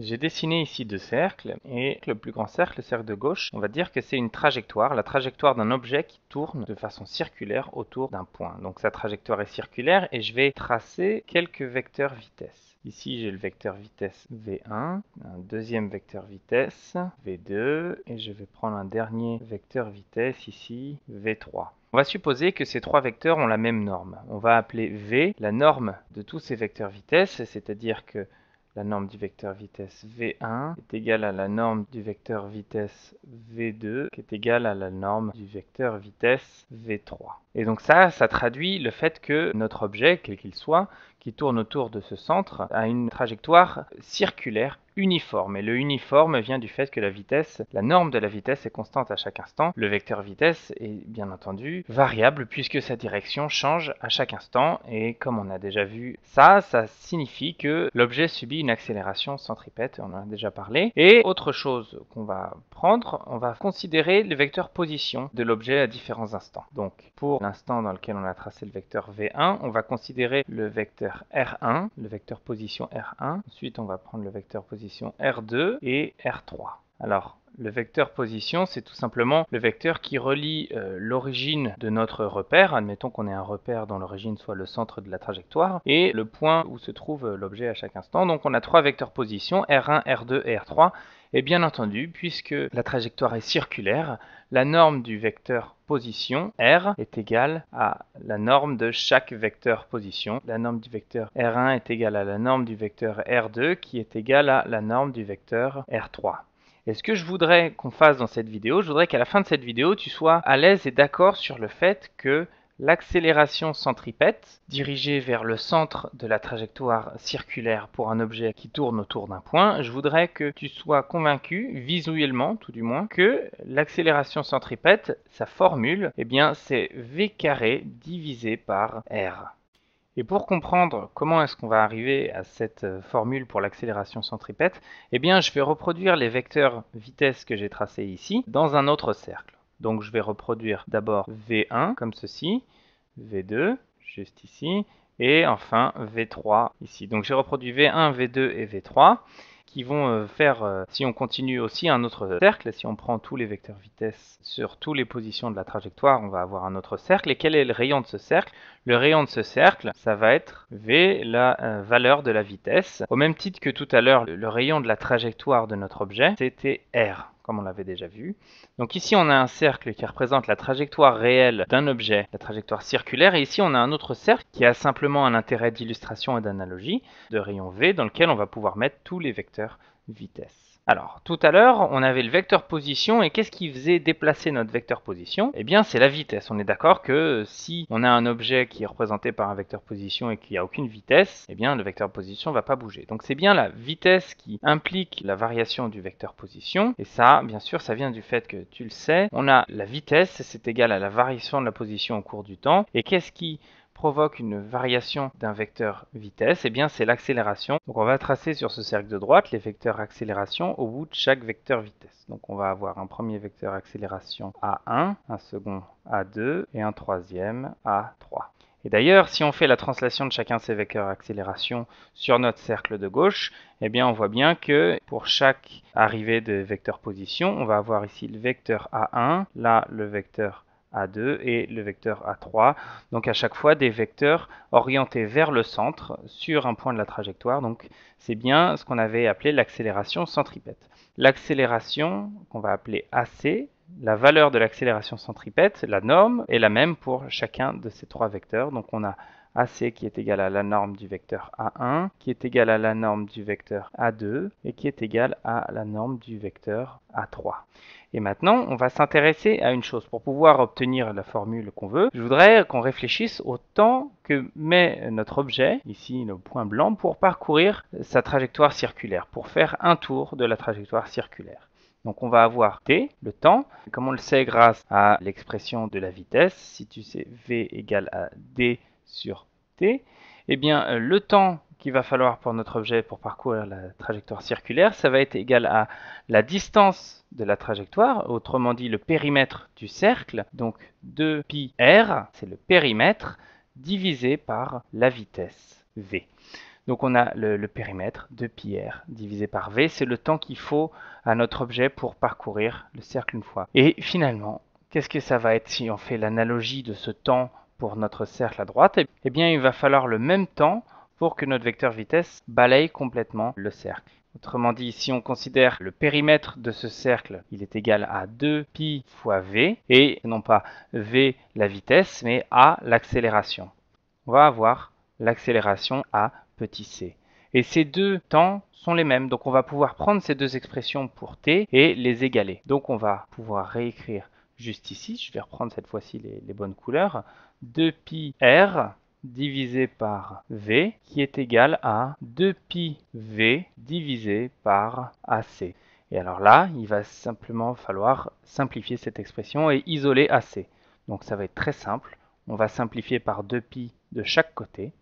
J'ai dessiné ici deux cercles, et le plus grand cercle, le cercle de gauche, on va dire que c'est une trajectoire, la trajectoire d'un objet qui tourne de façon circulaire autour d'un point. Donc sa trajectoire est circulaire, et je vais tracer quelques vecteurs vitesse. Ici, j'ai le vecteur vitesse V1, un deuxième vecteur vitesse V2, et je vais prendre un dernier vecteur vitesse ici, V3. On va supposer que ces trois vecteurs ont la même norme. On va appeler V la norme de tous ces vecteurs vitesse, c'est-à-dire que la norme du vecteur vitesse V1 est égale à la norme du vecteur vitesse V2 qui est égale à la norme du vecteur vitesse V3. Et donc ça, ça traduit le fait que notre objet, quel qu'il soit, qui tourne autour de ce centre, a une trajectoire circulaire uniforme. Et le uniforme vient du fait que la vitesse, la norme de la vitesse est constante à chaque instant. Le vecteur vitesse est bien entendu variable puisque sa direction change à chaque instant. Et comme on a déjà vu ça, ça signifie que l'objet subit une accélération centripète, on en a déjà parlé. Et autre chose qu'on va prendre, on va considérer le vecteur position de l'objet à différents instants. Donc pour l'instant dans lequel on a tracé le vecteur V1, on va considérer le vecteur R1, le vecteur position R1. Ensuite on va prendre le vecteur position R2 et R3. Alors, le vecteur position, c'est tout simplement le vecteur qui relie euh, l'origine de notre repère, admettons qu'on ait un repère dont l'origine soit le centre de la trajectoire, et le point où se trouve euh, l'objet à chaque instant. Donc on a trois vecteurs position, R1, R2 et R3. Et bien entendu, puisque la trajectoire est circulaire, la norme du vecteur position R est égale à la norme de chaque vecteur position. La norme du vecteur R1 est égale à la norme du vecteur R2 qui est égale à la norme du vecteur R3. Et ce que je voudrais qu'on fasse dans cette vidéo, je voudrais qu'à la fin de cette vidéo, tu sois à l'aise et d'accord sur le fait que l'accélération centripète, dirigée vers le centre de la trajectoire circulaire pour un objet qui tourne autour d'un point, je voudrais que tu sois convaincu, visuellement tout du moins, que l'accélération centripète, sa formule, eh bien c'est v carré divisé par r. Et pour comprendre comment est-ce qu'on va arriver à cette euh, formule pour l'accélération centripète, eh bien je vais reproduire les vecteurs vitesse que j'ai tracés ici dans un autre cercle. Donc je vais reproduire d'abord V1 comme ceci, V2 juste ici, et enfin V3 ici. Donc j'ai reproduit V1, V2 et V3 qui vont euh, faire, euh, si on continue aussi, un autre cercle. Si on prend tous les vecteurs vitesse sur toutes les positions de la trajectoire, on va avoir un autre cercle. Et quel est le rayon de ce cercle Le rayon de ce cercle, ça va être V, la euh, valeur de la vitesse. Au même titre que tout à l'heure, le rayon de la trajectoire de notre objet, c'était R comme on l'avait déjà vu. Donc ici, on a un cercle qui représente la trajectoire réelle d'un objet, la trajectoire circulaire, et ici, on a un autre cercle qui a simplement un intérêt d'illustration et d'analogie de rayon V dans lequel on va pouvoir mettre tous les vecteurs vitesse. Alors, tout à l'heure, on avait le vecteur position et qu'est-ce qui faisait déplacer notre vecteur position Eh bien, c'est la vitesse. On est d'accord que si on a un objet qui est représenté par un vecteur position et qu'il n'y a aucune vitesse, eh bien, le vecteur position ne va pas bouger. Donc, c'est bien la vitesse qui implique la variation du vecteur position. Et ça, bien sûr, ça vient du fait que, tu le sais, on a la vitesse, c'est égal à la variation de la position au cours du temps. Et qu'est-ce qui provoque une variation d'un vecteur vitesse, et eh bien c'est l'accélération. Donc on va tracer sur ce cercle de droite les vecteurs accélération au bout de chaque vecteur vitesse. Donc on va avoir un premier vecteur accélération A1, un second A2 et un troisième A3. Et d'ailleurs, si on fait la translation de chacun de ces vecteurs accélération sur notre cercle de gauche, eh bien on voit bien que pour chaque arrivée de vecteur position, on va avoir ici le vecteur A1, là le vecteur a2 et le vecteur A3. Donc à chaque fois des vecteurs orientés vers le centre sur un point de la trajectoire. Donc c'est bien ce qu'on avait appelé l'accélération centripète. L'accélération qu'on va appeler AC, la valeur de l'accélération centripète, la norme, est la même pour chacun de ces trois vecteurs. Donc on a AC qui est égal à la norme du vecteur A1, qui est égal à la norme du vecteur A2 et qui est égal à la norme du vecteur A3. Et maintenant, on va s'intéresser à une chose. Pour pouvoir obtenir la formule qu'on veut, je voudrais qu'on réfléchisse au temps que met notre objet, ici le point blanc, pour parcourir sa trajectoire circulaire, pour faire un tour de la trajectoire circulaire. Donc on va avoir t, le temps, comme on le sait grâce à l'expression de la vitesse, si tu sais v égale à d sur t, eh bien, euh, le temps qu'il va falloir pour notre objet pour parcourir la trajectoire circulaire, ça va être égal à la distance de la trajectoire, autrement dit le périmètre du cercle, donc 2 πr c'est le périmètre, divisé par la vitesse v. Donc on a le, périmètre 2πR divisé par V, c'est le temps qu'il faut à notre objet pour parcourir le cercle une fois. Et finalement, qu'est-ce que ça va être si on fait l'analogie de ce temps pour notre cercle à droite, eh, eh bien il va falloir le même temps pour que notre vecteur vitesse balaye complètement le cercle. Autrement dit, si on considère le périmètre de ce cercle, il est égal à 2pi fois v, et non pas v la vitesse, mais a l'accélération. On va avoir l'accélération à petit c. Et ces deux temps sont les mêmes, donc on va pouvoir prendre ces deux expressions pour t et les égaler. Donc on va pouvoir réécrire juste ici, je vais reprendre cette fois-ci les bonnes couleurs, 2 πr r divisé par V qui est égal à 2pi V divisé par AC. Et alors là, il va simplement falloir simplifier cette expression et isoler AC. Donc ça va être très simple. On va simplifier par 2pi de chaque côté.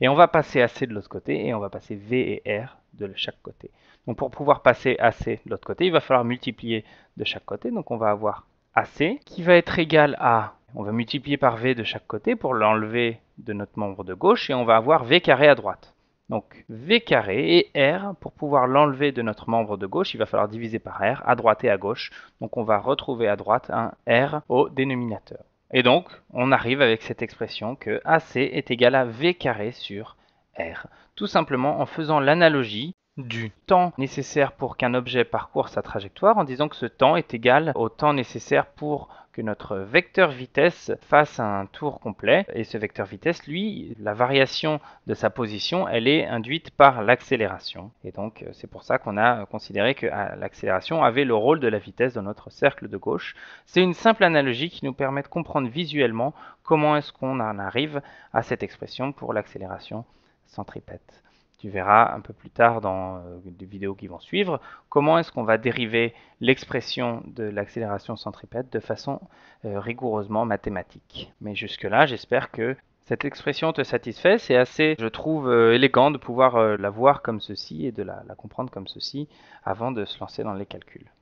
Et on va passer AC de l'autre côté et on va passer V et R de chaque côté. Donc pour pouvoir passer AC de l'autre côté, il va falloir multiplier de chaque côté. Donc on va avoir AC qui va être égal à on va multiplier par V de chaque côté pour l'enlever de notre membre de gauche et on va avoir V carré à droite. Donc V carré et R, pour pouvoir l'enlever de notre membre de gauche, il va falloir diviser par R, à droite et à gauche. Donc on va retrouver à droite un R au dénominateur. Et donc, on arrive avec cette expression que AC est égal à V carré sur R. Tout simplement en faisant l'analogie du temps nécessaire pour qu'un objet parcourt sa trajectoire en disant que ce temps est égal au temps nécessaire pour que notre vecteur vitesse fasse un tour complet. Et ce vecteur vitesse, lui, la variation de sa position, elle est induite par l'accélération. Et donc euh, c'est pour ça qu'on a considéré que ah, l'accélération avait le rôle de la vitesse dans notre cercle de gauche. C'est une simple analogie qui nous permet de comprendre visuellement comment est-ce qu'on en arrive à cette expression pour l'accélération centripète tu verras un peu plus tard dans euh, des vidéos qui vont suivre, comment est-ce qu'on va dériver l'expression de l'accélération centripète de façon euh, rigoureusement mathématique. Mais jusque-là, j'espère que cette expression te satisfait. C'est assez, je trouve, euh, élégant de pouvoir la voir comme ceci et de la comprendre comme ceci avant de se lancer dans les calculs.